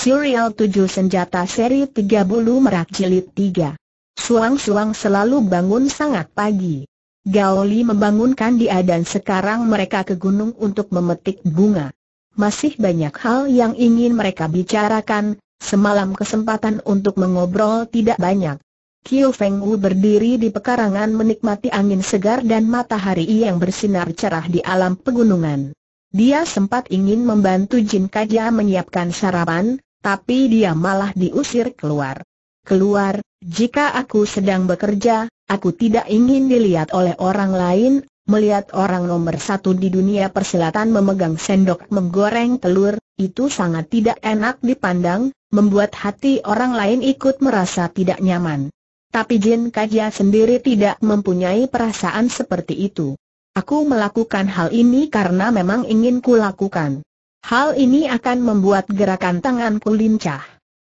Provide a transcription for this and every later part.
Serial 7 Senjata Seri 30 Merak Jilid 3 Suang-suang selalu bangun sangat pagi. Gaoli membangunkan dia dan sekarang mereka ke gunung untuk memetik bunga. Masih banyak hal yang ingin mereka bicarakan, semalam kesempatan untuk mengobrol tidak banyak. Kiu Feng Wu berdiri di pekarangan menikmati angin segar dan matahari yang bersinar cerah di alam pegunungan. Dia sempat ingin membantu Jin Kaja menyiapkan sarapan, tapi dia malah diusir keluar. Keluar, jika aku sedang bekerja, aku tidak ingin dilihat oleh orang lain, melihat orang nomor satu di dunia persilatan memegang sendok menggoreng telur, itu sangat tidak enak dipandang, membuat hati orang lain ikut merasa tidak nyaman. Tapi Jin Kajia sendiri tidak mempunyai perasaan seperti itu. Aku melakukan hal ini karena memang ingin kulakukan. Hal ini akan membuat gerakan tanganku lincah.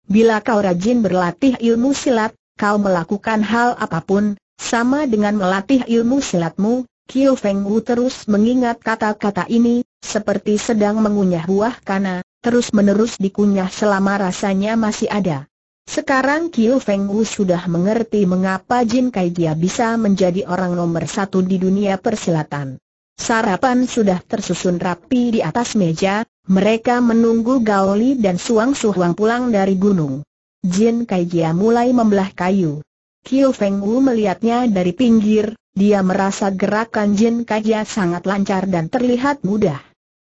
Bila kau rajin berlatih ilmu silat, kau melakukan hal apapun, sama dengan melatih ilmu silatmu, Kiu Feng Wu terus mengingat kata-kata ini, seperti sedang mengunyah buah kana, terus-menerus dikunyah selama rasanya masih ada. Sekarang Kiu Feng Wu sudah mengerti mengapa Jin Kai Gia bisa menjadi orang nomor satu di dunia persilatan. Sarapan sudah tersusun rapi di atas meja, mereka menunggu Gaoli dan Suang Suhuang pulang dari gunung. Jin Kaijia mulai membelah kayu. Qiu Feng Wu melihatnya dari pinggir, dia merasa gerakan Jin Kaijia sangat lancar dan terlihat mudah.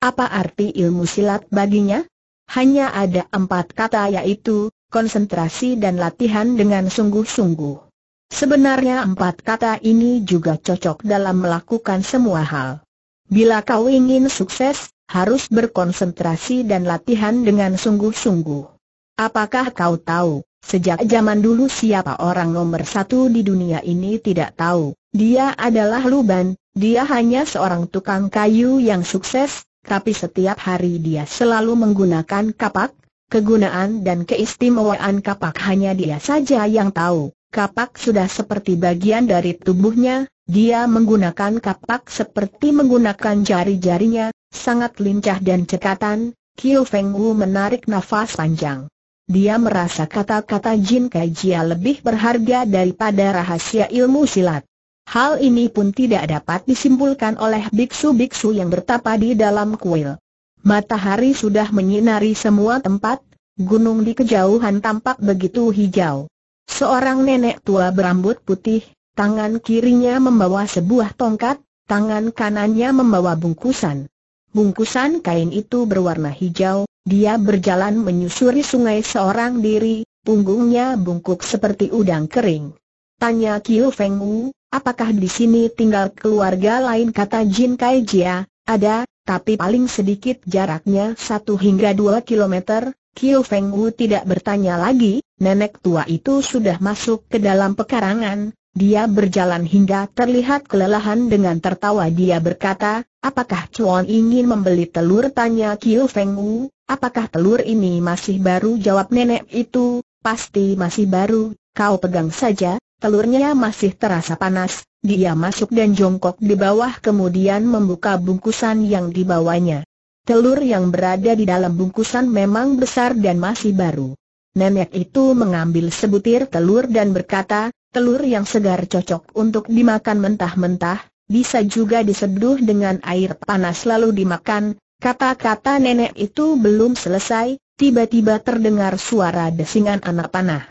Apa arti ilmu silat baginya? Hanya ada empat kata yaitu, konsentrasi dan latihan dengan sungguh-sungguh. Sebenarnya empat kata ini juga cocok dalam melakukan semua hal. Bila kau ingin sukses, harus berkonsentrasi dan latihan dengan sungguh-sungguh. Apakah kau tahu, sejak zaman dulu siapa orang nomor satu di dunia ini tidak tahu, dia adalah Luban, dia hanya seorang tukang kayu yang sukses, tapi setiap hari dia selalu menggunakan kapak, kegunaan dan keistimewaan kapak hanya dia saja yang tahu. Kapak sudah seperti bagian dari tubuhnya, dia menggunakan kapak seperti menggunakan jari-jarinya, sangat lincah dan cekatan, Kiu Feng Wu menarik nafas panjang. Dia merasa kata-kata Jin Kaijia lebih berharga daripada rahasia ilmu silat. Hal ini pun tidak dapat disimpulkan oleh biksu-biksu yang bertapa di dalam kuil. Matahari sudah menyinari semua tempat, gunung di kejauhan tampak begitu hijau. Seorang nenek tua berambut putih, tangan kirinya membawa sebuah tongkat, tangan kanannya membawa bungkusan. Bungkusan kain itu berwarna hijau, dia berjalan menyusuri sungai seorang diri, punggungnya bungkuk seperti udang kering. Tanya Kiu Feng Wu, apakah di sini tinggal keluarga lain kata Jin Kai Jia, ada, tapi paling sedikit jaraknya satu hingga dua kilometer, Kiu Feng Wu tidak bertanya lagi, nenek tua itu sudah masuk ke dalam pekarangan, dia berjalan hingga terlihat kelelahan dengan tertawa dia berkata, apakah Chuan ingin membeli telur tanya Kiu Feng Wu, apakah telur ini masih baru jawab nenek itu, pasti masih baru, kau pegang saja, telurnya masih terasa panas, dia masuk dan jongkok di bawah kemudian membuka bungkusan yang dibawanya. Telur yang berada di dalam bungkusan memang besar dan masih baru. Nenek itu mengambil sebutir telur dan berkata, telur yang segar cocok untuk dimakan mentah-mentah, bisa juga diseduh dengan air panas lalu dimakan. Kata-kata nenek itu belum selesai, tiba-tiba terdengar suara desingan anak panah.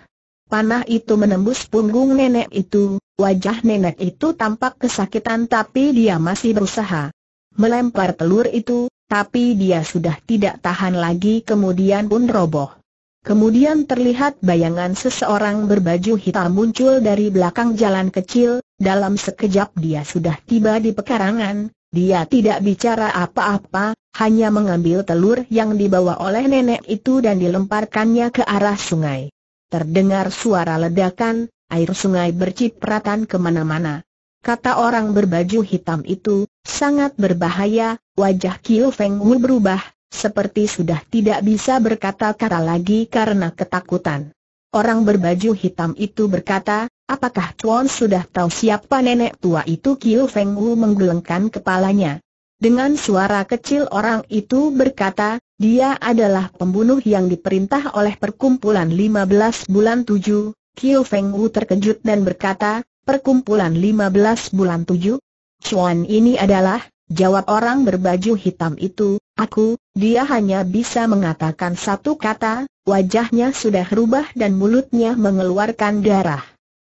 Panah itu menembus punggung nenek itu, wajah nenek itu tampak kesakitan tapi dia masih berusaha melempar telur itu, tapi dia sudah tidak tahan lagi kemudian pun roboh. Kemudian terlihat bayangan seseorang berbaju hitam muncul dari belakang jalan kecil, dalam sekejap dia sudah tiba di pekarangan, dia tidak bicara apa-apa, hanya mengambil telur yang dibawa oleh nenek itu dan dilemparkannya ke arah sungai. Terdengar suara ledakan, air sungai bercipratan kemana-mana. Kata orang berbaju hitam itu, Sangat berbahaya, wajah Kiu Feng Wu berubah, seperti sudah tidak bisa berkata-kata lagi karena ketakutan. Orang berbaju hitam itu berkata, apakah Chuan sudah tahu siapa nenek tua itu Kiu Feng Wu menggelengkan kepalanya. Dengan suara kecil orang itu berkata, dia adalah pembunuh yang diperintah oleh perkumpulan 15 bulan 7. Kiu Feng Wu terkejut dan berkata, perkumpulan 15 bulan 7? Cuan ini adalah, jawab orang berbaju hitam itu, aku, dia hanya bisa mengatakan satu kata, wajahnya sudah berubah dan mulutnya mengeluarkan darah.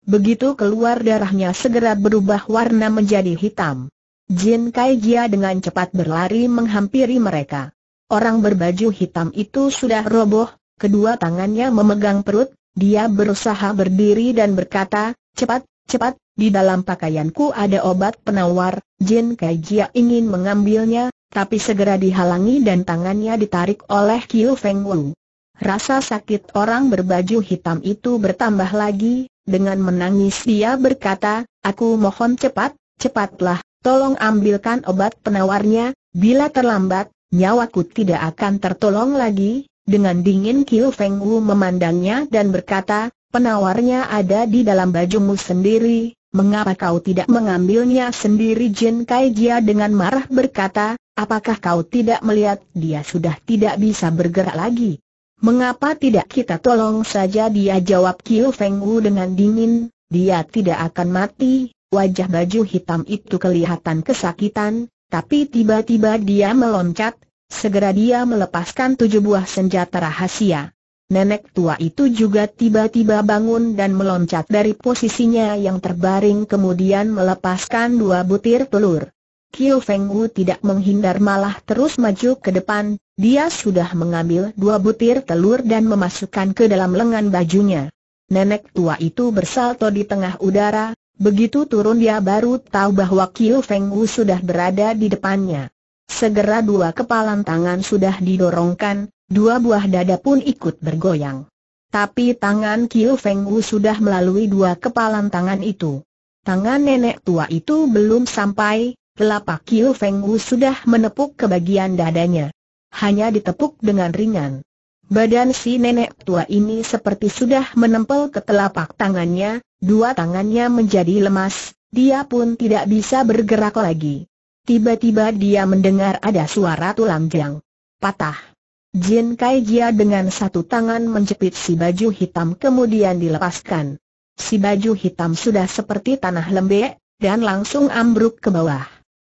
Begitu keluar darahnya segera berubah warna menjadi hitam. Jin Kai Jia dengan cepat berlari menghampiri mereka. Orang berbaju hitam itu sudah roboh, kedua tangannya memegang perut, dia berusaha berdiri dan berkata, cepat, cepat, di dalam pakaianku ada obat penawar, Jin Kaijia ingin mengambilnya, tapi segera dihalangi dan tangannya ditarik oleh Kiu Feng Wu. Rasa sakit orang berbaju hitam itu bertambah lagi, dengan menangis dia berkata, aku mohon cepat, cepatlah, tolong ambilkan obat penawarnya, bila terlambat, nyawaku tidak akan tertolong lagi. Dengan dingin Kiu Feng Wu memandangnya dan berkata, penawarnya ada di dalam bajumu sendiri, Mengapa kau tidak mengambilnya sendiri Jin Kai Jia dengan marah berkata, apakah kau tidak melihat dia sudah tidak bisa bergerak lagi? Mengapa tidak kita tolong saja dia jawab Kiu Feng Wu dengan dingin, dia tidak akan mati, wajah baju hitam itu kelihatan kesakitan, tapi tiba-tiba dia meloncat, segera dia melepaskan tujuh buah senjata rahasia. Nenek tua itu juga tiba-tiba bangun dan meloncat dari posisinya yang terbaring kemudian melepaskan dua butir telur. Kiu Feng Wu tidak menghindar malah terus maju ke depan, dia sudah mengambil dua butir telur dan memasukkan ke dalam lengan bajunya. Nenek tua itu bersalto di tengah udara, begitu turun dia baru tahu bahwa Kiu Feng Wu sudah berada di depannya. Segera dua kepalan tangan sudah didorongkan, Dua buah dada pun ikut bergoyang. Tapi tangan Kiu Feng Wu sudah melalui dua kepalan tangan itu. Tangan nenek tua itu belum sampai, telapak Kiu Feng Wu sudah menepuk ke bagian dadanya. Hanya ditepuk dengan ringan. Badan si nenek tua ini seperti sudah menempel ke telapak tangannya, dua tangannya menjadi lemas, dia pun tidak bisa bergerak lagi. Tiba-tiba dia mendengar ada suara tulang jang. Patah. Jin Kai Jia dengan satu tangan menjepit si baju hitam kemudian dilepaskan. Si baju hitam sudah seperti tanah lembek, dan langsung ambruk ke bawah.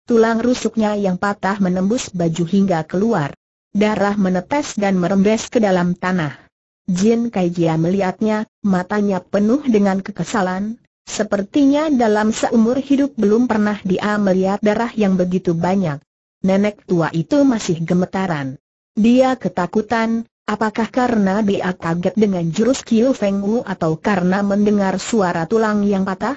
Tulang rusuknya yang patah menembus baju hingga keluar. Darah menetes dan merembes ke dalam tanah. Jin Kai Jia melihatnya, matanya penuh dengan kekesalan, Sepertinya dalam seumur hidup belum pernah dia melihat darah yang begitu banyak. Nenek tua itu masih gemetaran. Dia ketakutan, apakah karena dia kaget dengan jurus Kiu Feng Wu atau karena mendengar suara tulang yang patah?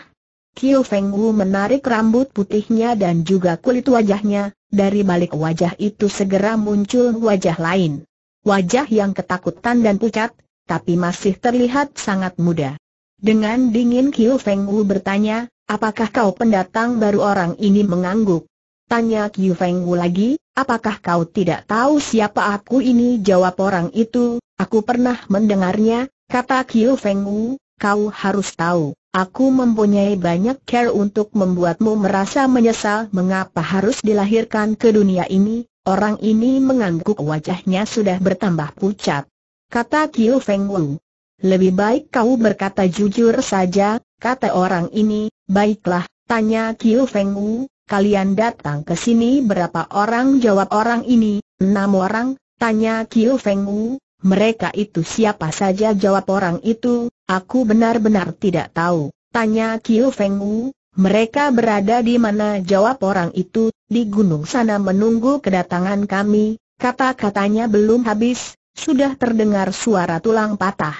Kiu Feng Wu menarik rambut putihnya dan juga kulit wajahnya, dari balik wajah itu segera muncul wajah lain. Wajah yang ketakutan dan pucat, tapi masih terlihat sangat muda. Dengan dingin Kiu Feng Wu bertanya, apakah kau pendatang baru orang ini mengangguk? Tanya Qiu Feng Wu lagi, apakah kau tidak tahu siapa aku ini? Jawab orang itu, aku pernah mendengarnya, kata Qiu Feng Wu, kau harus tahu, aku mempunyai banyak care untuk membuatmu merasa menyesal mengapa harus dilahirkan ke dunia ini. Orang ini mengangguk wajahnya sudah bertambah pucat. Kata Qiu Feng Wu, lebih baik kau berkata jujur saja, kata orang ini, baiklah, tanya Qiu Feng Wu, kalian datang ke sini berapa orang jawab orang ini, enam orang, tanya Kiu Feng Wu, mereka itu siapa saja jawab orang itu, aku benar-benar tidak tahu, tanya Kiu Feng Wu, mereka berada di mana jawab orang itu, di gunung sana menunggu kedatangan kami, kata-katanya belum habis, sudah terdengar suara tulang patah.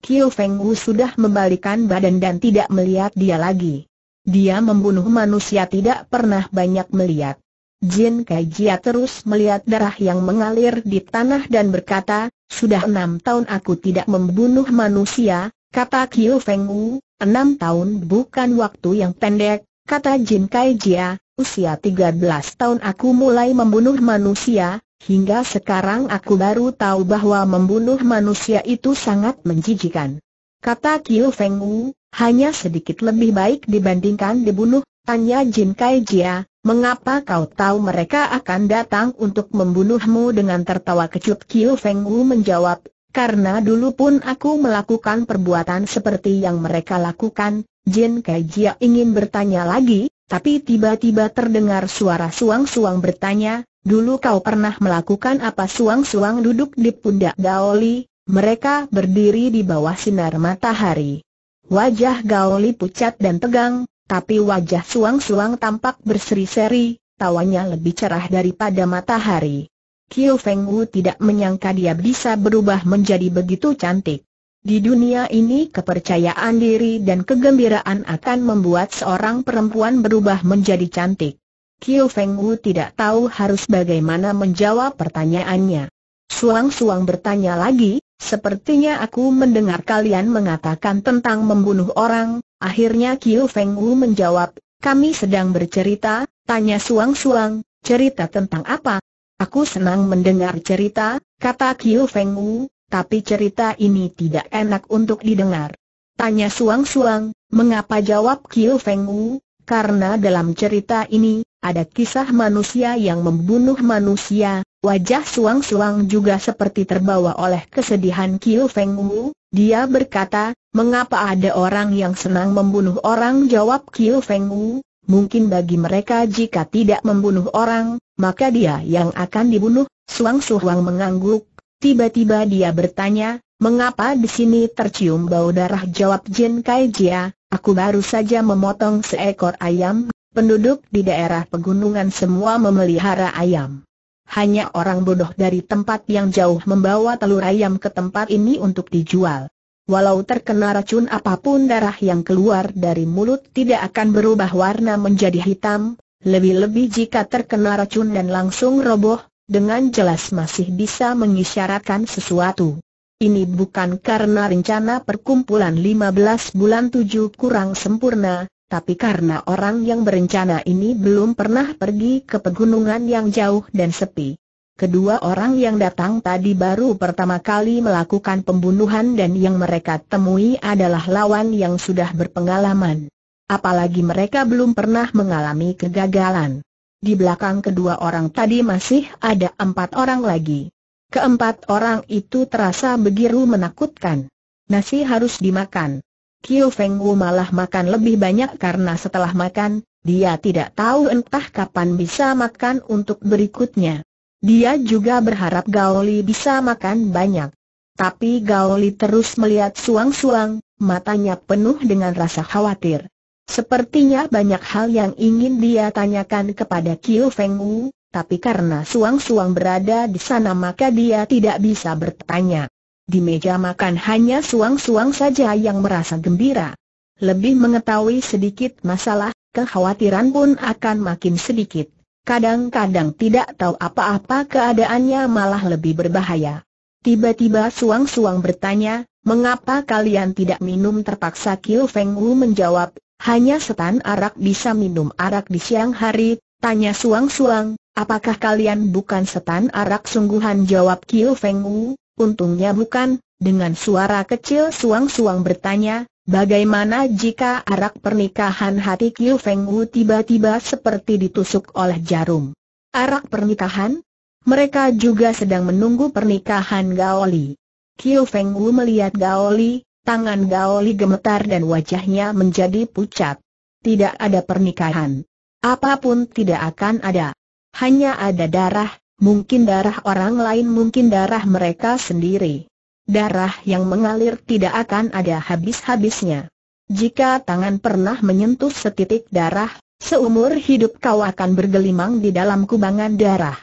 Kiu Feng Wu sudah membalikan badan dan tidak melihat dia lagi. Dia membunuh manusia tidak pernah banyak melihat. Jin Kaijia terus melihat darah yang mengalir di tanah dan berkata, sudah enam tahun aku tidak membunuh manusia, kata Kiu Feng Wu, enam tahun bukan waktu yang pendek, kata Jin Kaijia, usia tiga belas tahun aku mulai membunuh manusia, hingga sekarang aku baru tahu bahwa membunuh manusia itu sangat menjijikan. Kata Kiu Feng Wu, hanya sedikit lebih baik dibandingkan dibunuh, tanya Jin Kai Jia, mengapa kau tahu mereka akan datang untuk membunuhmu dengan tertawa kecut Kiu Feng Wu menjawab, karena dulu pun aku melakukan perbuatan seperti yang mereka lakukan, Jin Kai Jia ingin bertanya lagi, tapi tiba-tiba terdengar suara suang-suang bertanya, dulu kau pernah melakukan apa suang-suang duduk di pundak Daoli, mereka berdiri di bawah sinar matahari. Wajah Gaoli pucat dan tegang, tapi wajah suang-suang tampak berseri-seri, tawanya lebih cerah daripada matahari. Kiu Feng Wu tidak menyangka dia bisa berubah menjadi begitu cantik. Di dunia ini kepercayaan diri dan kegembiraan akan membuat seorang perempuan berubah menjadi cantik. Kiu Feng Wu tidak tahu harus bagaimana menjawab pertanyaannya. Suang-suang bertanya lagi, Sepertinya aku mendengar kalian mengatakan tentang membunuh orang, akhirnya Kiu Feng Wu menjawab, kami sedang bercerita, tanya suang-suang, cerita tentang apa? Aku senang mendengar cerita, kata Kiu Feng Wu, tapi cerita ini tidak enak untuk didengar. Tanya suang-suang, mengapa jawab Kiu Feng Wu? Karena dalam cerita ini, ada kisah manusia yang membunuh manusia, Wajah Suang Suang juga seperti terbawa oleh kesedihan Kiu Feng Wu, dia berkata, mengapa ada orang yang senang membunuh orang jawab Kiu Feng Wu, mungkin bagi mereka jika tidak membunuh orang, maka dia yang akan dibunuh, Suang Suang mengangguk, tiba-tiba dia bertanya, mengapa di sini tercium bau darah jawab Jin Kai Jia, aku baru saja memotong seekor ayam, penduduk di daerah pegunungan semua memelihara ayam hanya orang bodoh dari tempat yang jauh membawa telur ayam ke tempat ini untuk dijual. Walau terkena racun apapun darah yang keluar dari mulut tidak akan berubah warna menjadi hitam, lebih-lebih jika terkena racun dan langsung roboh, dengan jelas masih bisa mengisyaratkan sesuatu. Ini bukan karena rencana perkumpulan 15 bulan 7 kurang sempurna, tapi karena orang yang berencana ini belum pernah pergi ke pegunungan yang jauh dan sepi. Kedua orang yang datang tadi baru pertama kali melakukan pembunuhan dan yang mereka temui adalah lawan yang sudah berpengalaman. Apalagi mereka belum pernah mengalami kegagalan. Di belakang kedua orang tadi masih ada empat orang lagi. Keempat orang itu terasa begiru menakutkan. Nasi harus dimakan. Kiu Feng Wu malah makan lebih banyak karena setelah makan, dia tidak tahu entah kapan bisa makan untuk berikutnya. Dia juga berharap Gao Li bisa makan banyak. Tapi Gao Li terus melihat suang-suang, matanya penuh dengan rasa khawatir. Sepertinya banyak hal yang ingin dia tanyakan kepada Kiu Feng Wu, tapi karena suang-suang berada di sana maka dia tidak bisa bertanya. Di meja makan hanya suang-suang saja yang merasa gembira. Lebih mengetahui sedikit masalah, kekhawatiran pun akan makin sedikit. Kadang-kadang tidak tahu apa-apa keadaannya malah lebih berbahaya. Tiba-tiba suang-suang bertanya, mengapa kalian tidak minum terpaksa Kiu Feng Wu menjawab, hanya setan arak bisa minum arak di siang hari, tanya suang-suang, apakah kalian bukan setan arak sungguhan jawab Kiu Feng Wu, Untungnya bukan, dengan suara kecil suang-suang bertanya, bagaimana jika arak pernikahan hati Kiu Feng Wu tiba-tiba seperti ditusuk oleh jarum? Arak pernikahan? Mereka juga sedang menunggu pernikahan Gaoli. Kiu Feng Wu melihat Gaoli, tangan Gaoli gemetar dan wajahnya menjadi pucat. Tidak ada pernikahan. Apapun tidak akan ada. Hanya ada darah, mungkin darah orang lain mungkin darah mereka sendiri. Darah yang mengalir tidak akan ada habis-habisnya. Jika tangan pernah menyentuh setitik darah, seumur hidup kau akan bergelimang di dalam kubangan darah.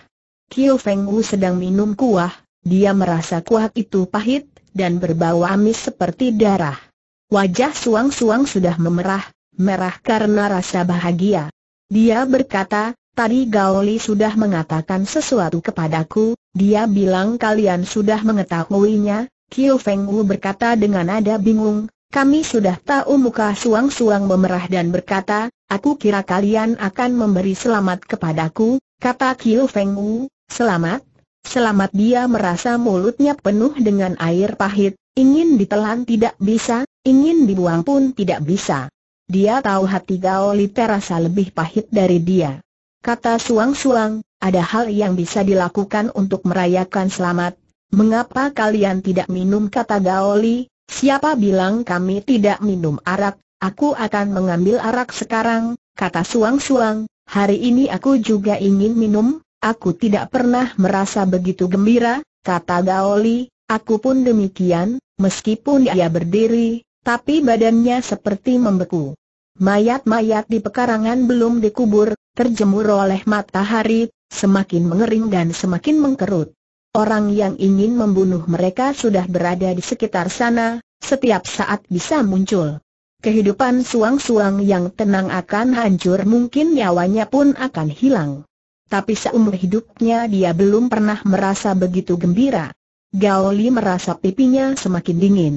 Kiu Feng Wu sedang minum kuah, dia merasa kuah itu pahit, dan berbau amis seperti darah. Wajah suang-suang sudah memerah, merah karena rasa bahagia. Dia berkata, Tadi Gaoli sudah mengatakan sesuatu kepadaku, dia bilang kalian sudah mengetahuinya, Kiu Feng Wu berkata dengan nada bingung, kami sudah tahu muka suang-suang memerah dan berkata, aku kira kalian akan memberi selamat kepadaku, kata Kiu Feng Wu, selamat, selamat dia merasa mulutnya penuh dengan air pahit, ingin ditelan tidak bisa, ingin dibuang pun tidak bisa. Dia tahu hati Gaoli terasa lebih pahit dari dia. Kata suang-suang, ada hal yang bisa dilakukan untuk merayakan selamat. Mengapa kalian tidak minum kata Gaoli? Siapa bilang kami tidak minum arak? Aku akan mengambil arak sekarang, kata suang-suang. Hari ini aku juga ingin minum, aku tidak pernah merasa begitu gembira, kata Gaoli. Aku pun demikian, meskipun ia berdiri, tapi badannya seperti membeku. Mayat-mayat di pekarangan belum dikubur, terjemur oleh matahari, semakin mengering dan semakin mengkerut. Orang yang ingin membunuh mereka sudah berada di sekitar sana, setiap saat bisa muncul. Kehidupan suang-suang yang tenang akan hancur mungkin nyawanya pun akan hilang. Tapi seumur hidupnya dia belum pernah merasa begitu gembira. Gaoli merasa pipinya semakin dingin.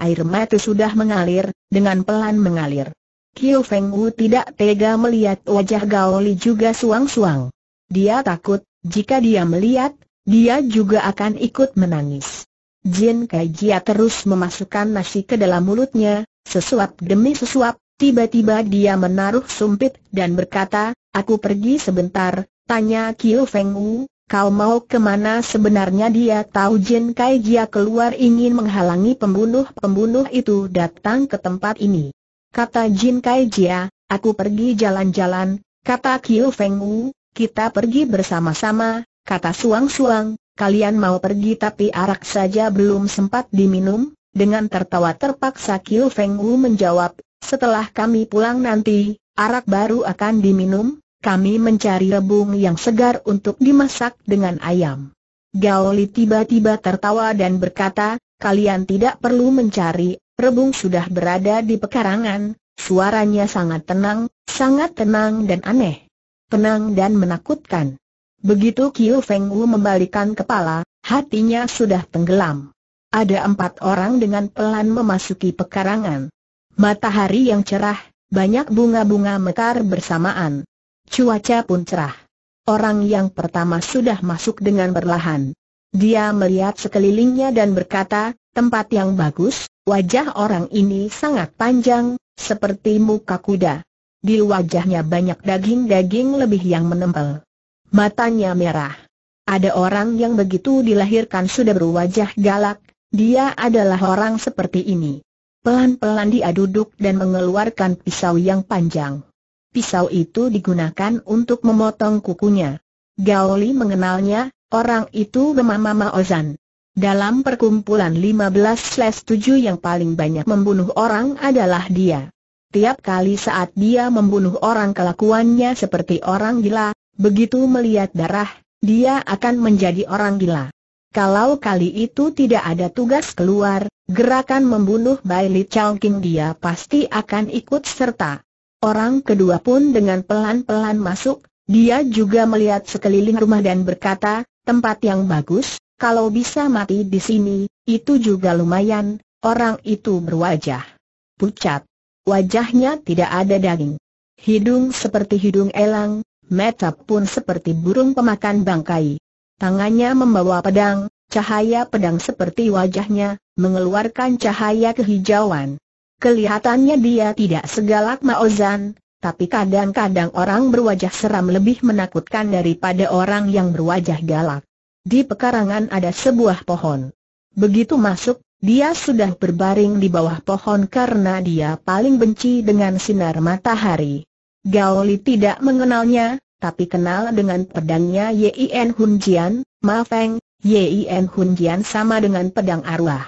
Air mata sudah mengalir, dengan pelan mengalir. Kiu Feng Wu tidak tega melihat wajah Gao Li juga suang-suang. Dia takut, jika dia melihat, dia juga akan ikut menangis. Jin Kaijia terus memasukkan nasi ke dalam mulutnya, sesuap demi sesuap, tiba-tiba dia menaruh sumpit dan berkata, Aku pergi sebentar, tanya Kiu Feng Wu, kau mau kemana sebenarnya dia tahu Jin Kaijia keluar ingin menghalangi pembunuh-pembunuh itu datang ke tempat ini. Kata Jin Kai Jia, aku pergi jalan-jalan, kata Kiu Feng Wu, kita pergi bersama-sama, kata Suang Suang, kalian mau pergi tapi arak saja belum sempat diminum, dengan tertawa terpaksa Kiu Feng Wu menjawab, setelah kami pulang nanti, arak baru akan diminum, kami mencari rebung yang segar untuk dimasak dengan ayam. Gao Li tiba-tiba tertawa dan berkata, kalian tidak perlu mencari Rebung sudah berada di pekarangan, suaranya sangat tenang, sangat tenang dan aneh. Tenang dan menakutkan. Begitu Kiu Feng Wu membalikan kepala, hatinya sudah tenggelam. Ada empat orang dengan pelan memasuki pekarangan. Matahari yang cerah, banyak bunga-bunga mekar bersamaan. Cuaca pun cerah. Orang yang pertama sudah masuk dengan perlahan. Dia melihat sekelilingnya dan berkata, tempat yang bagus, Wajah orang ini sangat panjang, seperti muka kuda. Di wajahnya banyak daging-daging lebih yang menempel. Matanya merah. Ada orang yang begitu dilahirkan sudah berwajah galak, dia adalah orang seperti ini. Pelan-pelan dia duduk dan mengeluarkan pisau yang panjang. Pisau itu digunakan untuk memotong kukunya. Gaoli mengenalnya, orang itu bernama Ozan. Dalam perkumpulan 15/7 yang paling banyak membunuh orang adalah dia. Tiap kali saat dia membunuh orang kelakuannya seperti orang gila, begitu melihat darah, dia akan menjadi orang gila. Kalau kali itu tidak ada tugas keluar, gerakan membunuh Bai Li King dia pasti akan ikut serta. Orang kedua pun dengan pelan-pelan masuk, dia juga melihat sekeliling rumah dan berkata, tempat yang bagus, kalau bisa mati di sini, itu juga lumayan, orang itu berwajah pucat. Wajahnya tidak ada daging. Hidung seperti hidung elang, mata pun seperti burung pemakan bangkai. Tangannya membawa pedang, cahaya pedang seperti wajahnya, mengeluarkan cahaya kehijauan. Kelihatannya dia tidak segalak Maozan, tapi kadang-kadang orang berwajah seram lebih menakutkan daripada orang yang berwajah galak. Di pekarangan ada sebuah pohon. Begitu masuk, dia sudah berbaring di bawah pohon karena dia paling benci dengan sinar matahari. Gaoli tidak mengenalnya, tapi kenal dengan pedangnya Yin Hunjian. Jian, Ma Feng, Yin Hun sama dengan pedang arwah.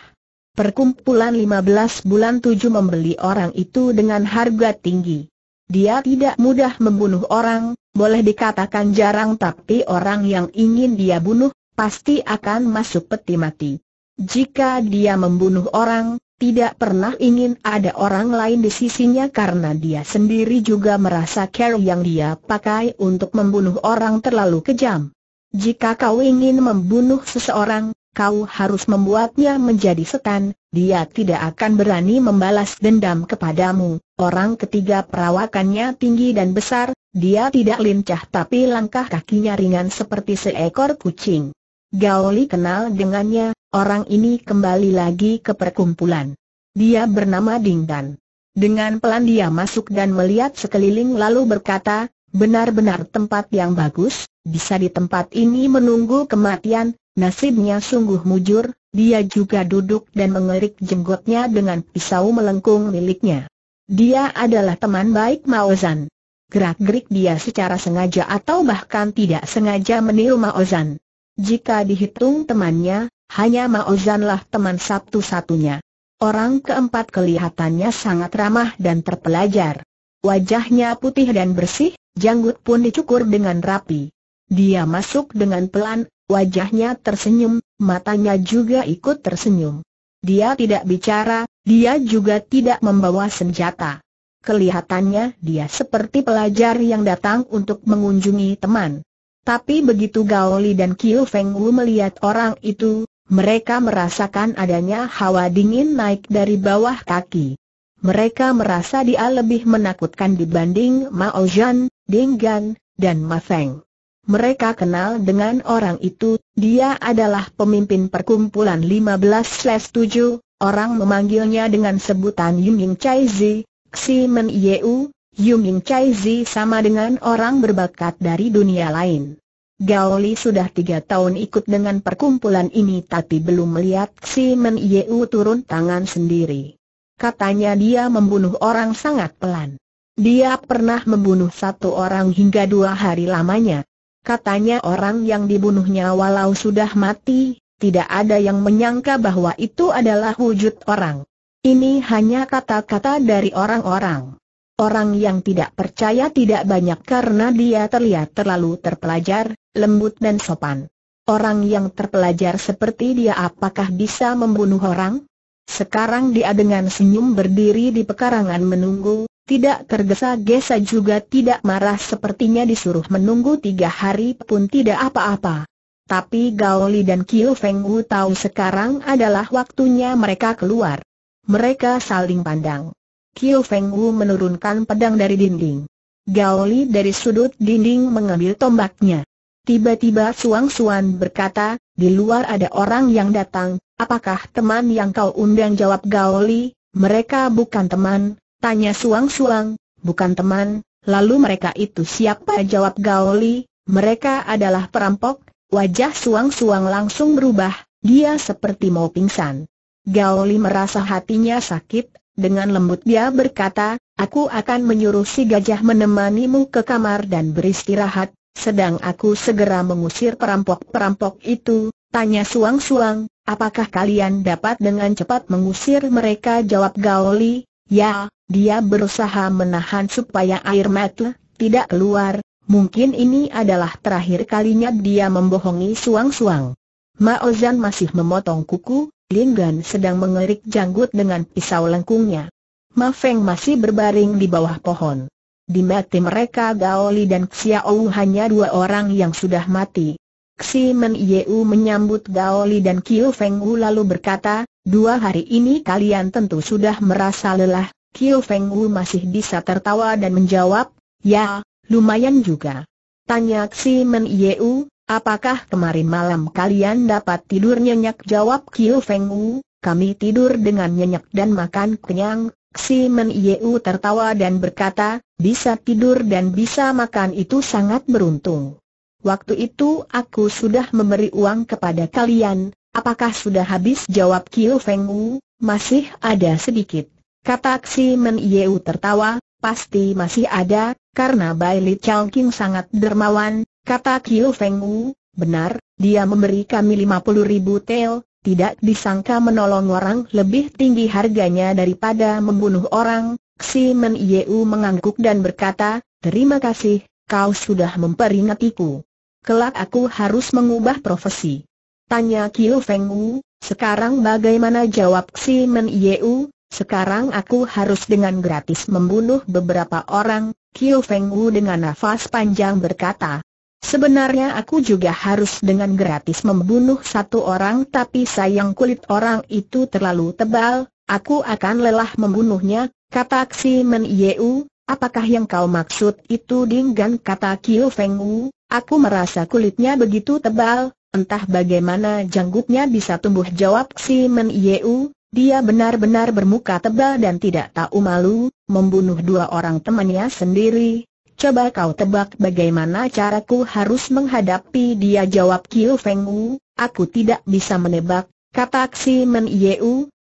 Perkumpulan 15 bulan 7 membeli orang itu dengan harga tinggi. Dia tidak mudah membunuh orang, boleh dikatakan jarang tapi orang yang ingin dia bunuh, pasti akan masuk peti mati. Jika dia membunuh orang, tidak pernah ingin ada orang lain di sisinya karena dia sendiri juga merasa care yang dia pakai untuk membunuh orang terlalu kejam. Jika kau ingin membunuh seseorang, kau harus membuatnya menjadi setan, dia tidak akan berani membalas dendam kepadamu. Orang ketiga perawakannya tinggi dan besar, dia tidak lincah tapi langkah kakinya ringan seperti seekor kucing. Gaoli kenal dengannya, orang ini kembali lagi ke perkumpulan. Dia bernama Dingdan. Dengan pelan dia masuk dan melihat sekeliling lalu berkata, benar-benar tempat yang bagus, bisa di tempat ini menunggu kematian, nasibnya sungguh mujur, dia juga duduk dan mengerik jenggotnya dengan pisau melengkung miliknya. Dia adalah teman baik Maozan. Gerak-gerik dia secara sengaja atau bahkan tidak sengaja meniru Maozan. Jika dihitung temannya, hanya Maozanlah teman satu-satunya. Orang keempat kelihatannya sangat ramah dan terpelajar. Wajahnya putih dan bersih, janggut pun dicukur dengan rapi. Dia masuk dengan pelan, wajahnya tersenyum, matanya juga ikut tersenyum. Dia tidak bicara, dia juga tidak membawa senjata. Kelihatannya dia seperti pelajar yang datang untuk mengunjungi teman. Tapi begitu Gaoli dan Qiu Feng Wu melihat orang itu, mereka merasakan adanya hawa dingin naik dari bawah kaki. Mereka merasa dia lebih menakutkan dibanding Ma Zhan, Ding Gan, dan Ma Feng. Mereka kenal dengan orang itu, dia adalah pemimpin perkumpulan 15-7, orang memanggilnya dengan sebutan Yun Ying Chai Zi, Xi Men Yeu, Yu Ming Chai Zi sama dengan orang berbakat dari dunia lain. Gao Li sudah tiga tahun ikut dengan perkumpulan ini tapi belum melihat si Men Yeu turun tangan sendiri. Katanya dia membunuh orang sangat pelan. Dia pernah membunuh satu orang hingga dua hari lamanya. Katanya orang yang dibunuhnya walau sudah mati, tidak ada yang menyangka bahwa itu adalah wujud orang. Ini hanya kata-kata dari orang-orang. Orang yang tidak percaya tidak banyak karena dia terlihat terlalu terpelajar, lembut dan sopan. Orang yang terpelajar seperti dia apakah bisa membunuh orang? Sekarang dia dengan senyum berdiri di pekarangan menunggu, tidak tergesa-gesa juga tidak marah sepertinya disuruh menunggu tiga hari pun tidak apa-apa. Tapi Gao Li dan Kiu Feng Wu tahu sekarang adalah waktunya mereka keluar. Mereka saling pandang. Qiu Feng Wu menurunkan pedang dari dinding. Gao Li dari sudut dinding mengambil tombaknya. Tiba-tiba Suang Suan berkata, di luar ada orang yang datang, apakah teman yang kau undang jawab Gao Li. mereka bukan teman, tanya Suang Suang, bukan teman, lalu mereka itu siapa jawab Gao Li. mereka adalah perampok, wajah Suang Suang langsung berubah, dia seperti mau pingsan. Gao Li merasa hatinya sakit, dengan lembut dia berkata, aku akan menyuruh si gajah menemanimu ke kamar dan beristirahat, sedang aku segera mengusir perampok-perampok itu, tanya suang-suang, apakah kalian dapat dengan cepat mengusir mereka jawab Gaoli, ya, dia berusaha menahan supaya air mata tidak keluar, mungkin ini adalah terakhir kalinya dia membohongi suang-suang. Maozan masih memotong kuku, Linggan sedang mengerik janggut dengan pisau lengkungnya. Ma Feng masih berbaring di bawah pohon. Di mati mereka Gao Li dan Xiao hanya dua orang yang sudah mati. Xi Men Yeu menyambut Gao Li dan Qiu Feng Wu lalu berkata, dua hari ini kalian tentu sudah merasa lelah. Qiu Feng Wu masih bisa tertawa dan menjawab, ya, lumayan juga. Tanya Xi Men Yeu, Apakah kemarin malam kalian dapat tidur nyenyak? Jawab Kiu Feng Wu, kami tidur dengan nyenyak dan makan kenyang. Si Men Yeu tertawa dan berkata, bisa tidur dan bisa makan itu sangat beruntung. Waktu itu aku sudah memberi uang kepada kalian, apakah sudah habis? Jawab Kiu Feng Wu, masih ada sedikit. Kata Si Men Yeu tertawa, pasti masih ada, karena Bai Li Chao King sangat dermawan, Kata Kiu Feng Wu, benar, dia memberi kami 50 ribu tel, tidak disangka menolong orang lebih tinggi harganya daripada membunuh orang, Xi Men Yeu mengangguk dan berkata, terima kasih, kau sudah memperingatiku. Kelak aku harus mengubah profesi. Tanya Kiu Feng Wu, sekarang bagaimana jawab Xi Men Yeu, sekarang aku harus dengan gratis membunuh beberapa orang, Kiu Feng Wu dengan nafas panjang berkata. Sebenarnya aku juga harus dengan gratis membunuh satu orang tapi sayang kulit orang itu terlalu tebal, aku akan lelah membunuhnya, kata Xi Men Yeu, apakah yang kau maksud itu Dinggan kata Kiu Feng Wu, aku merasa kulitnya begitu tebal, entah bagaimana janggutnya bisa tumbuh jawab Xi Men Yeu, dia benar-benar bermuka tebal dan tidak tahu malu, membunuh dua orang temannya sendiri, Coba kau tebak bagaimana caraku harus menghadapi dia jawab Kiu Feng Wu, aku tidak bisa menebak, kata Xi Men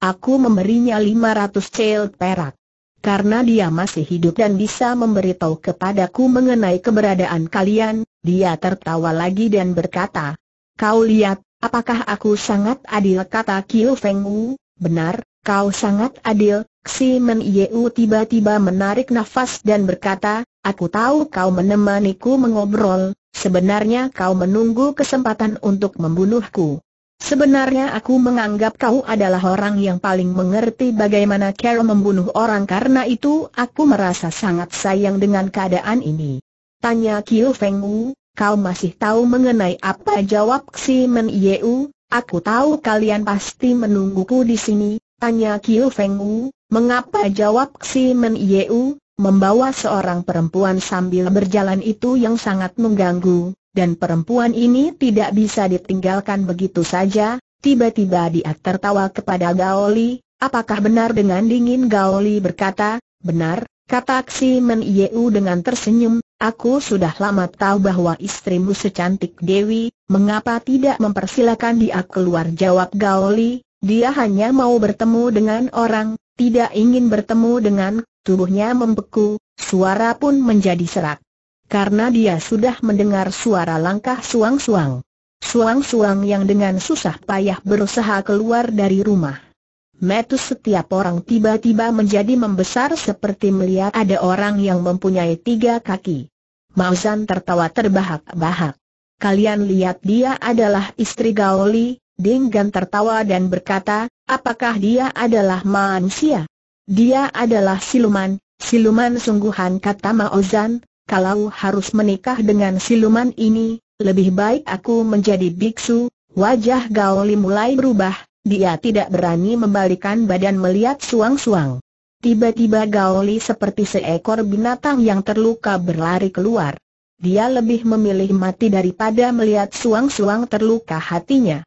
aku memberinya 500 cel perak. Karena dia masih hidup dan bisa memberitahu kepadaku mengenai keberadaan kalian, dia tertawa lagi dan berkata, Kau lihat, apakah aku sangat adil kata Kiu Feng Wu, benar, kau sangat adil, Si Men Yeu tiba-tiba menarik nafas dan berkata, Aku tahu kau menemaniku mengobrol, sebenarnya kau menunggu kesempatan untuk membunuhku. Sebenarnya aku menganggap kau adalah orang yang paling mengerti bagaimana Carol membunuh orang karena itu aku merasa sangat sayang dengan keadaan ini. Tanya Kiu Feng Wu, kau masih tahu mengenai apa jawab si Men Yeu, aku tahu kalian pasti menungguku di sini, tanya Kiu Feng Wu, Mengapa jawab Xi Men Yeu, membawa seorang perempuan sambil berjalan itu yang sangat mengganggu, dan perempuan ini tidak bisa ditinggalkan begitu saja, tiba-tiba dia tertawa kepada Gaoli, apakah benar dengan dingin Gaoli berkata, benar, kata Xi Men Yeu dengan tersenyum, aku sudah lama tahu bahwa istrimu secantik Dewi, mengapa tidak mempersilakan dia keluar jawab Gaoli, dia hanya mau bertemu dengan orang, tidak ingin bertemu dengan, tubuhnya membeku, suara pun menjadi serak. Karena dia sudah mendengar suara langkah suang-suang. Suang-suang yang dengan susah payah berusaha keluar dari rumah. Metus setiap orang tiba-tiba menjadi membesar seperti melihat ada orang yang mempunyai tiga kaki. Mausan tertawa terbahak-bahak. Kalian lihat dia adalah istri Gaoli, Gan tertawa dan berkata, apakah dia adalah manusia? Dia adalah siluman, siluman sungguhan kata Maozan, kalau harus menikah dengan siluman ini, lebih baik aku menjadi biksu, wajah Gao Li mulai berubah, dia tidak berani membalikan badan melihat suang-suang. Tiba-tiba Gao Li seperti seekor binatang yang terluka berlari keluar. Dia lebih memilih mati daripada melihat suang-suang terluka hatinya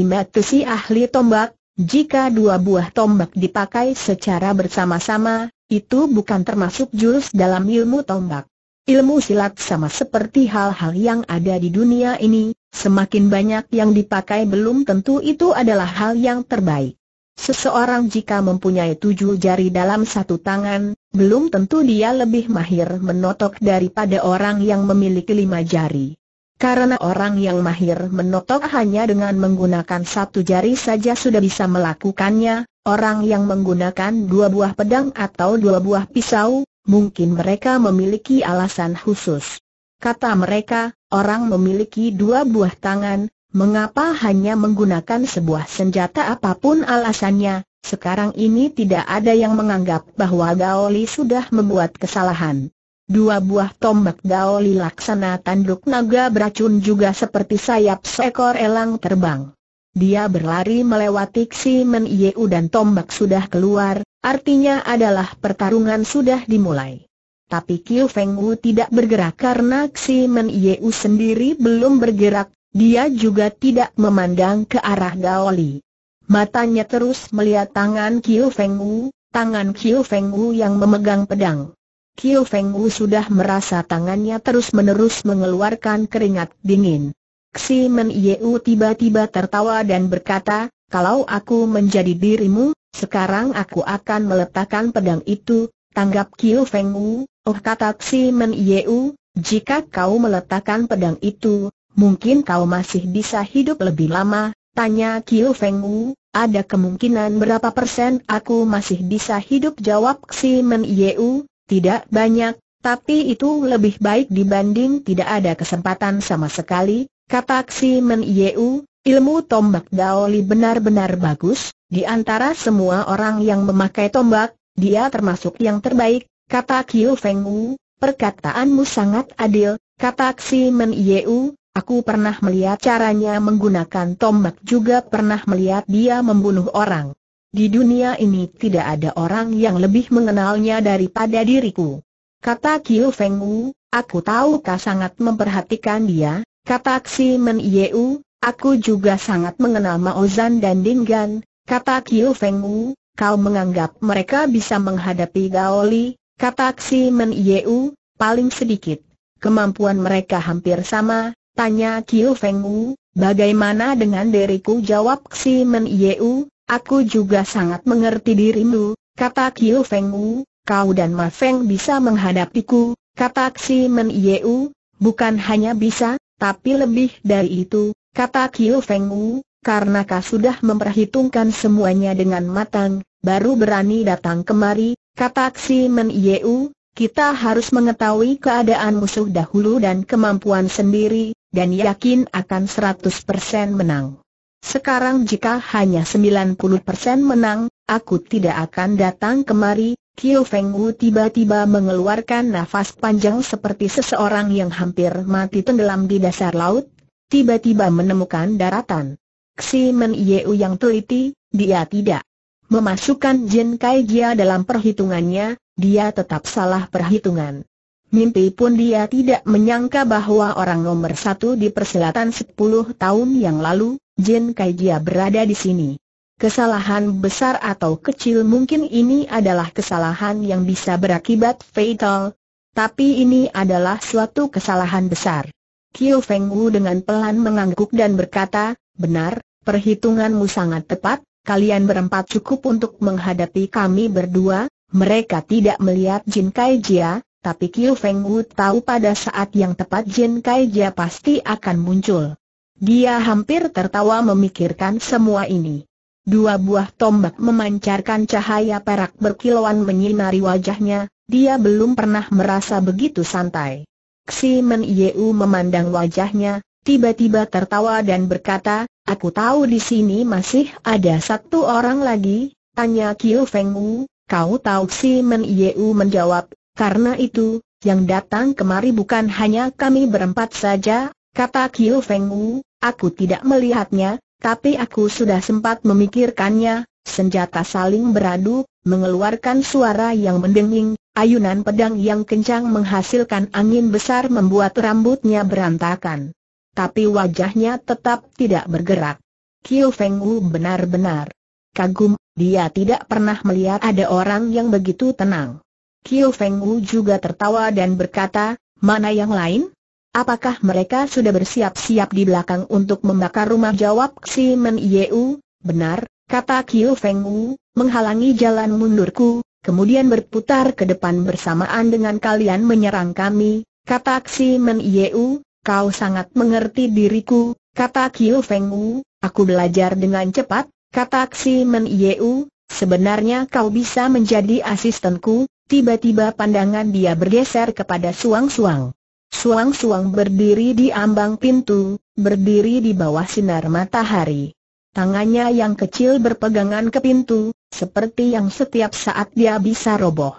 mata si ahli tombak, jika dua buah tombak dipakai secara bersama-sama, itu bukan termasuk jurus dalam ilmu tombak. Ilmu silat sama seperti hal-hal yang ada di dunia ini, semakin banyak yang dipakai belum tentu itu adalah hal yang terbaik. Seseorang jika mempunyai tujuh jari dalam satu tangan, belum tentu dia lebih mahir menotok daripada orang yang memiliki lima jari. Karena orang yang mahir menotok hanya dengan menggunakan satu jari saja sudah bisa melakukannya, orang yang menggunakan dua buah pedang atau dua buah pisau, mungkin mereka memiliki alasan khusus. Kata mereka, orang memiliki dua buah tangan, mengapa hanya menggunakan sebuah senjata apapun alasannya, sekarang ini tidak ada yang menganggap bahwa Gaoli sudah membuat kesalahan. Dua buah tombak Li laksana tanduk naga beracun juga seperti sayap seekor elang terbang. Dia berlari melewati Ximen Yeu dan tombak sudah keluar, artinya adalah pertarungan sudah dimulai. Tapi Qiu Feng Wu tidak bergerak karena Ximen Yeu sendiri belum bergerak, dia juga tidak memandang ke arah Gaoli. Matanya terus melihat tangan Qiu Feng Wu, tangan Qiu Feng Wu yang memegang pedang. Kiu Feng Wu sudah merasa tangannya terus-menerus mengeluarkan keringat dingin. Xi Men Yeu tiba-tiba tertawa dan berkata, kalau aku menjadi dirimu, sekarang aku akan meletakkan pedang itu, tanggap Kiu Feng Wu, oh kata Xi Men Yeu, jika kau meletakkan pedang itu, mungkin kau masih bisa hidup lebih lama, tanya Kiu Feng Wu, ada kemungkinan berapa persen aku masih bisa hidup jawab Xi Men Yeu, tidak banyak, tapi itu lebih baik dibanding tidak ada kesempatan sama sekali, kata Xi Men Yeu, ilmu tombak Daoli benar-benar bagus, di antara semua orang yang memakai tombak, dia termasuk yang terbaik, kata Kiu Feng Wu, perkataanmu sangat adil, kata Xi Men Yeu, aku pernah melihat caranya menggunakan tombak juga pernah melihat dia membunuh orang. Di dunia ini tidak ada orang yang lebih mengenalnya daripada diriku. Kata Kiu Feng Wu, aku tahu kau sangat memperhatikan dia, kata Xi Men Wu, aku juga sangat mengenal Mao Zan dan Ding Gan. kata Kiu Feng Wu, kau menganggap mereka bisa menghadapi Gao Li? kata Xi Men Wu, paling sedikit. Kemampuan mereka hampir sama, tanya Kiu Feng Wu, bagaimana dengan diriku jawab Xi Men Wu, Aku juga sangat mengerti dirimu, kata Kiu Feng Wu, kau dan Ma Feng bisa menghadapiku, kata Xi Men Wu, bukan hanya bisa, tapi lebih dari itu, kata Kiu Feng Wu, karena kau sudah memperhitungkan semuanya dengan matang, baru berani datang kemari, kata Xi Men Wu, kita harus mengetahui keadaan musuh dahulu dan kemampuan sendiri, dan yakin akan 100% menang. Sekarang jika hanya 90% menang, aku tidak akan datang kemari. Kiu Feng Wu tiba-tiba mengeluarkan nafas panjang seperti seseorang yang hampir mati tenggelam di dasar laut, tiba-tiba menemukan daratan. Xi Men Yeu yang teliti, dia tidak memasukkan Jin Kai Jia dalam perhitungannya, dia tetap salah perhitungan. Mimpi pun dia tidak menyangka bahwa orang nomor satu di persilatan 10 tahun yang lalu, Jin Kaijia berada di sini. Kesalahan besar atau kecil mungkin ini adalah kesalahan yang bisa berakibat fatal, tapi ini adalah suatu kesalahan besar. Qiu Feng Wu dengan pelan mengangguk dan berkata, benar, perhitunganmu sangat tepat, kalian berempat cukup untuk menghadapi kami berdua, mereka tidak melihat Jin Kaijia, tapi Qiu Feng Wu tahu pada saat yang tepat Jin Kaijia pasti akan muncul. Dia hampir tertawa memikirkan semua ini. Dua buah tombak memancarkan cahaya perak berkilauan menyinari wajahnya, dia belum pernah merasa begitu santai. Xi Men Yeu memandang wajahnya, tiba-tiba tertawa dan berkata, Aku tahu di sini masih ada satu orang lagi, tanya Qiu Feng Wu, kau tahu Xi Men Yeu menjawab, karena itu, yang datang kemari bukan hanya kami berempat saja, Kata Kiu Feng Wu, aku tidak melihatnya, tapi aku sudah sempat memikirkannya, senjata saling beradu, mengeluarkan suara yang mendenging, ayunan pedang yang kencang menghasilkan angin besar membuat rambutnya berantakan. Tapi wajahnya tetap tidak bergerak. Kiu Feng Wu benar-benar kagum, dia tidak pernah melihat ada orang yang begitu tenang. Kiu Feng Wu juga tertawa dan berkata, mana yang lain? Apakah mereka sudah bersiap-siap di belakang untuk membakar rumah? Jawab si Men Yeu, benar, kata Kiu Feng Wu, menghalangi jalan mundurku, kemudian berputar ke depan bersamaan dengan kalian menyerang kami, kata si Men Yeu, kau sangat mengerti diriku, kata Kiu Feng Wu, aku belajar dengan cepat, kata si Men Yeu, sebenarnya kau bisa menjadi asistenku, tiba-tiba pandangan dia bergeser kepada Suang Suang. Suang-suang berdiri di ambang pintu, berdiri di bawah sinar matahari. Tangannya yang kecil berpegangan ke pintu, seperti yang setiap saat dia bisa roboh.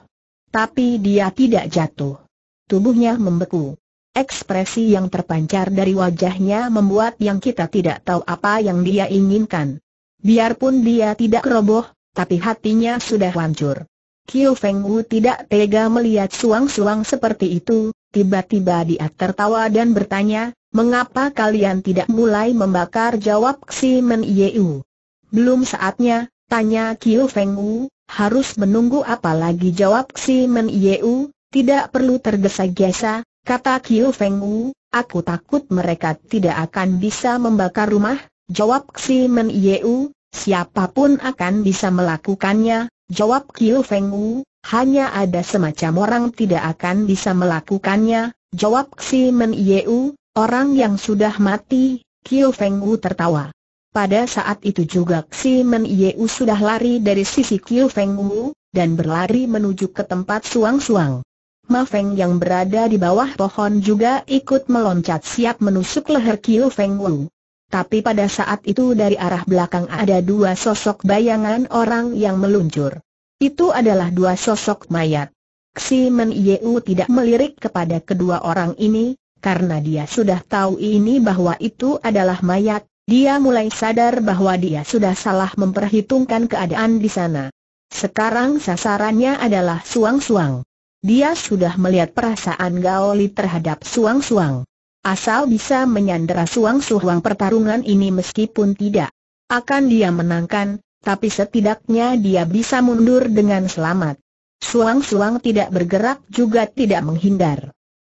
Tapi dia tidak jatuh. Tubuhnya membeku. Ekspresi yang terpancar dari wajahnya membuat yang kita tidak tahu apa yang dia inginkan. Biarpun dia tidak roboh, tapi hatinya sudah hancur. Kiu Feng Wu tidak tega melihat suang-suang seperti itu, Tiba-tiba dia tertawa dan bertanya, mengapa kalian tidak mulai membakar jawab Xi Men Yeu? Belum saatnya, tanya Qiu Feng Wu, harus menunggu apa lagi jawab Xi Men Yeu, tidak perlu tergesa-gesa, kata Qiu Feng Wu, aku takut mereka tidak akan bisa membakar rumah, jawab Xi Men Yeu, siapapun akan bisa melakukannya, jawab Qiu Feng Wu, hanya ada semacam orang tidak akan bisa melakukannya, jawab Xi Men Yeu, orang yang sudah mati, Qiu Feng Wu tertawa. Pada saat itu juga Xi Men Yeu sudah lari dari sisi Qiu Feng Wu, dan berlari menuju ke tempat suang-suang. Ma Feng yang berada di bawah pohon juga ikut meloncat siap menusuk leher Qiu Feng Wu. Tapi pada saat itu dari arah belakang ada dua sosok bayangan orang yang meluncur. Itu adalah dua sosok mayat. Ximen Yeu tidak melirik kepada kedua orang ini, karena dia sudah tahu ini bahwa itu adalah mayat, dia mulai sadar bahwa dia sudah salah memperhitungkan keadaan di sana. Sekarang sasarannya adalah suang-suang. Dia sudah melihat perasaan Gaoli terhadap suang-suang. Asal bisa menyandera suang-suang pertarungan ini meskipun tidak akan dia menangkan, tapi setidaknya dia bisa mundur dengan selamat. Suang-suang tidak bergerak juga tidak menghindar.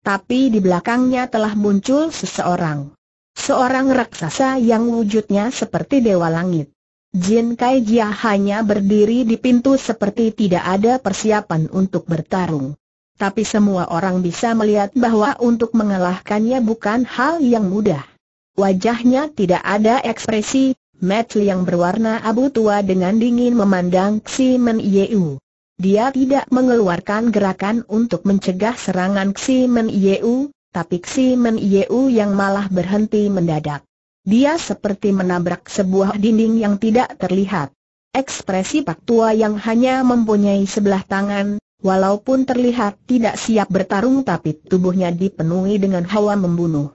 Tapi di belakangnya telah muncul seseorang. Seorang raksasa yang wujudnya seperti dewa langit. Jin Kai Jia hanya berdiri di pintu seperti tidak ada persiapan untuk bertarung. Tapi semua orang bisa melihat bahwa untuk mengalahkannya bukan hal yang mudah. Wajahnya tidak ada ekspresi, Matt yang berwarna abu tua dengan dingin memandang Xi Men Yeu. Dia tidak mengeluarkan gerakan untuk mencegah serangan Xi Men Yeu, tapi Xi Men Yeu yang malah berhenti mendadak. Dia seperti menabrak sebuah dinding yang tidak terlihat. Ekspresi Pak Tua yang hanya mempunyai sebelah tangan, walaupun terlihat tidak siap bertarung tapi tubuhnya dipenuhi dengan hawa membunuh.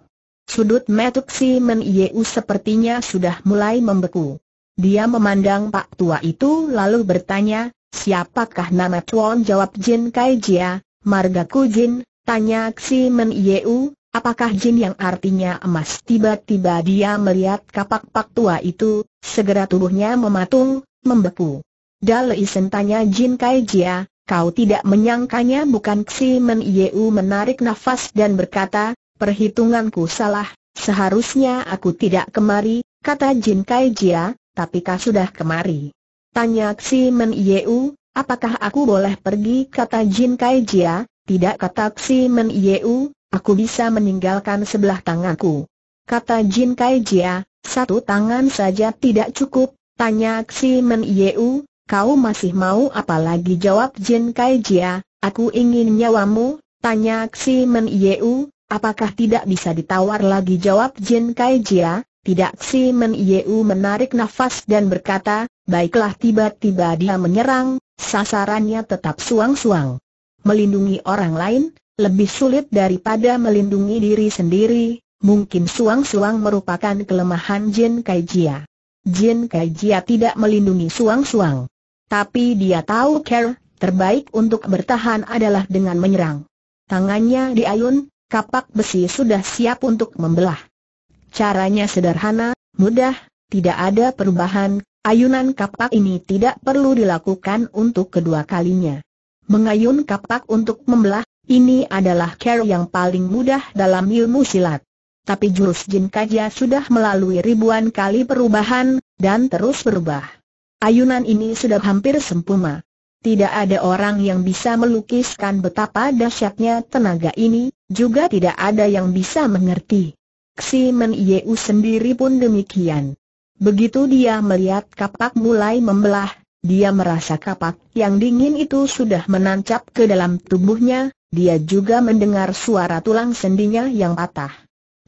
Sudut metuk si Men Yeu sepertinya sudah mulai membeku. Dia memandang pak tua itu lalu bertanya, siapakah nama tuan? jawab Jin Kai Jia, margaku Jin, tanya si Men Yeu, apakah Jin yang artinya emas tiba-tiba dia melihat kapak pak tua itu, segera tubuhnya mematung, membeku. Dalai sentanya Jin Kai Jia, kau tidak menyangkanya bukan Si Men Yeu menarik nafas dan berkata, Perhitunganku salah, seharusnya aku tidak kemari, kata Jin Kai Jia, tapi kau sudah kemari. Tanya Xi Men Yeu, apakah aku boleh pergi kata Jin Kai Jia, tidak kata Xi Men Yeu, aku bisa meninggalkan sebelah tanganku. Kata Jin Kai Jia, satu tangan saja tidak cukup, tanya Xi Men Yeu, kau masih mau apalagi jawab Jin Kai Jia, aku ingin nyawamu, tanya Xi Men Yeu, Apakah tidak bisa ditawar lagi jawab Jin Kai Jia? Tidak si Men Yeu menarik nafas dan berkata, baiklah tiba-tiba dia menyerang, sasarannya tetap suang-suang. Melindungi orang lain, lebih sulit daripada melindungi diri sendiri, mungkin suang-suang merupakan kelemahan Jin Kai Jia. Jin Kai Jia tidak melindungi suang-suang. Tapi dia tahu care, terbaik untuk bertahan adalah dengan menyerang. Tangannya diayun, kapak besi sudah siap untuk membelah. Caranya sederhana, mudah, tidak ada perubahan, ayunan kapak ini tidak perlu dilakukan untuk kedua kalinya. Mengayun kapak untuk membelah, ini adalah care yang paling mudah dalam ilmu silat. Tapi jurus Jin Kaja sudah melalui ribuan kali perubahan, dan terus berubah. Ayunan ini sudah hampir sempurna. Tidak ada orang yang bisa melukiskan betapa dahsyatnya tenaga ini, juga tidak ada yang bisa mengerti. Ximen Yeu sendiri pun demikian. Begitu dia melihat kapak mulai membelah, dia merasa kapak yang dingin itu sudah menancap ke dalam tubuhnya, dia juga mendengar suara tulang sendinya yang patah.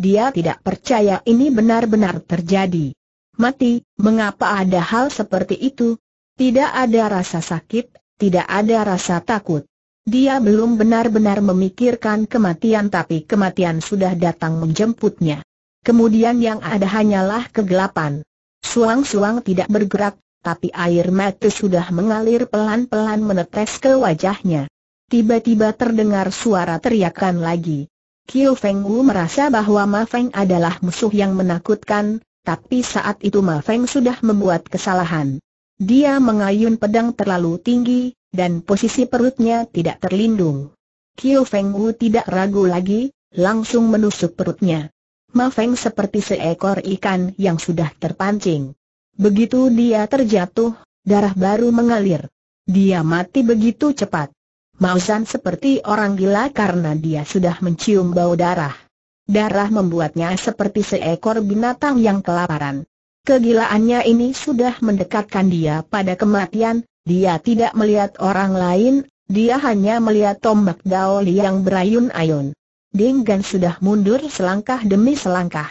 Dia tidak percaya ini benar-benar terjadi. Mati, mengapa ada hal seperti itu? Tidak ada rasa sakit, tidak ada rasa takut. Dia belum benar-benar memikirkan kematian tapi kematian sudah datang menjemputnya. Kemudian yang ada hanyalah kegelapan. Suang-suang tidak bergerak, tapi air mata sudah mengalir pelan-pelan menetes ke wajahnya. Tiba-tiba terdengar suara teriakan lagi. Kiu Feng Wu merasa bahwa Ma Feng adalah musuh yang menakutkan, tapi saat itu Ma Feng sudah membuat kesalahan. Dia mengayun pedang terlalu tinggi, dan posisi perutnya tidak terlindung. Kiu Feng Wu tidak ragu lagi, langsung menusuk perutnya. Ma Feng seperti seekor ikan yang sudah terpancing. Begitu dia terjatuh, darah baru mengalir. Dia mati begitu cepat. Mausan seperti orang gila karena dia sudah mencium bau darah. Darah membuatnya seperti seekor binatang yang kelaparan. Kegilaannya ini sudah mendekatkan dia pada kematian, dia tidak melihat orang lain, dia hanya melihat tombak Daoli yang berayun-ayun. Ding Gan sudah mundur selangkah demi selangkah.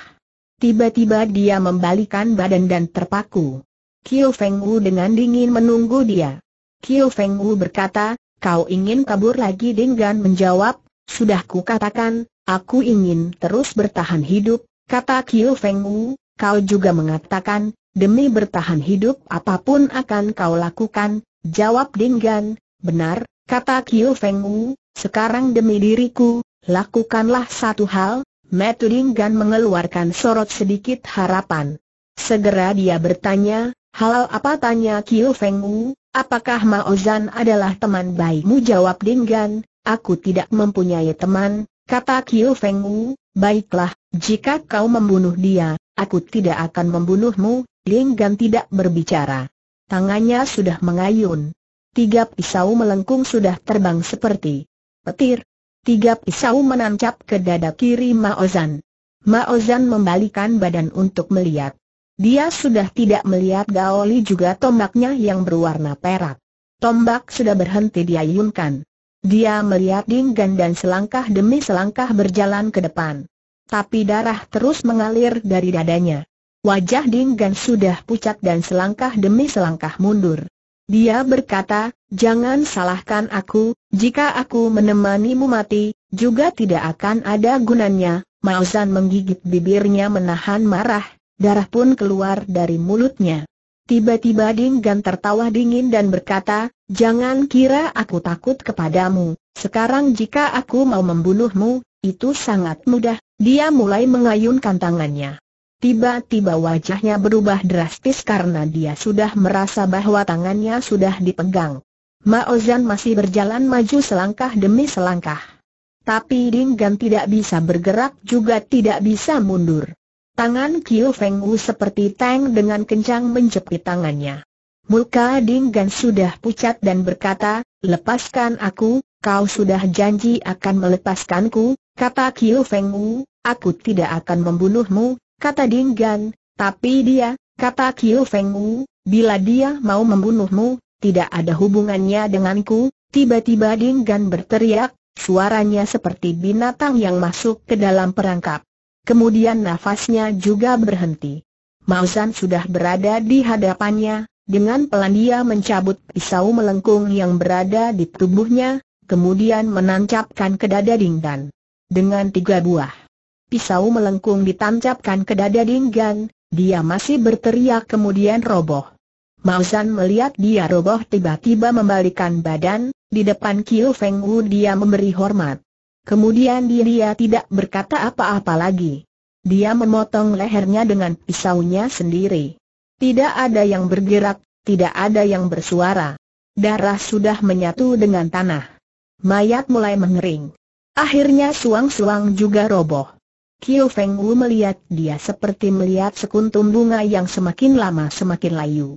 Tiba-tiba dia membalikan badan dan terpaku. Kiu Feng Wu dengan dingin menunggu dia. Kiu Feng Wu berkata, kau ingin kabur lagi Ding Gan menjawab, sudah ku katakan, aku ingin terus bertahan hidup, kata Kiu Feng Wu, Kau juga mengatakan, demi bertahan hidup apapun akan kau lakukan, jawab Dinggan, benar, kata Kiu Feng Wu, sekarang demi diriku, lakukanlah satu hal, Metu Dinggan mengeluarkan sorot sedikit harapan. Segera dia bertanya, halal apa tanya Kiu Feng Wu, apakah Mao Zan adalah teman baikmu jawab Dinggan, aku tidak mempunyai teman, kata Kiu Feng Wu, baiklah, jika kau membunuh dia, aku tidak akan membunuhmu, Linggan tidak berbicara. Tangannya sudah mengayun. Tiga pisau melengkung sudah terbang seperti petir. Tiga pisau menancap ke dada kiri Maozan. Maozan membalikan badan untuk melihat. Dia sudah tidak melihat Gaoli juga tombaknya yang berwarna perak. Tombak sudah berhenti diayunkan. Dia melihat Dinggan dan selangkah demi selangkah berjalan ke depan tapi darah terus mengalir dari dadanya. Wajah Dinggan sudah pucat dan selangkah demi selangkah mundur. Dia berkata, jangan salahkan aku, jika aku menemanimu mati, juga tidak akan ada gunanya. Mauzan menggigit bibirnya menahan marah, darah pun keluar dari mulutnya. Tiba-tiba Dinggan tertawa dingin dan berkata, jangan kira aku takut kepadamu, sekarang jika aku mau membunuhmu, itu sangat mudah, dia mulai mengayunkan tangannya. Tiba-tiba wajahnya berubah drastis karena dia sudah merasa bahwa tangannya sudah dipegang. Maozan masih berjalan maju selangkah demi selangkah. Tapi Ding Dinggan tidak bisa bergerak juga tidak bisa mundur. Tangan Kiu Feng Wu seperti tank dengan kencang menjepit tangannya. Muka Dinggan sudah pucat dan berkata, lepaskan aku, kau sudah janji akan melepaskanku, kata Kiu Feng Wu, Aku tidak akan membunuhmu, kata Ding Dinggan, tapi dia, kata Kiu Feng Wu, bila dia mau membunuhmu, tidak ada hubungannya denganku, tiba-tiba Ding Dinggan berteriak, suaranya seperti binatang yang masuk ke dalam perangkap. Kemudian nafasnya juga berhenti. Mauzan sudah berada di hadapannya, dengan pelan dia mencabut pisau melengkung yang berada di tubuhnya, kemudian menancapkan ke dada Ding Dinggan. Dengan tiga buah pisau melengkung ditancapkan ke dada Dinggan, dia masih berteriak kemudian roboh. Mauzan melihat dia roboh tiba-tiba membalikan badan, di depan Kiu Feng Wu dia memberi hormat. Kemudian dia tidak berkata apa-apa lagi. Dia memotong lehernya dengan pisaunya sendiri. Tidak ada yang bergerak, tidak ada yang bersuara. Darah sudah menyatu dengan tanah. Mayat mulai mengering. Akhirnya suang-suang juga roboh. Kiu Feng Wu melihat dia seperti melihat sekuntum bunga yang semakin lama semakin layu.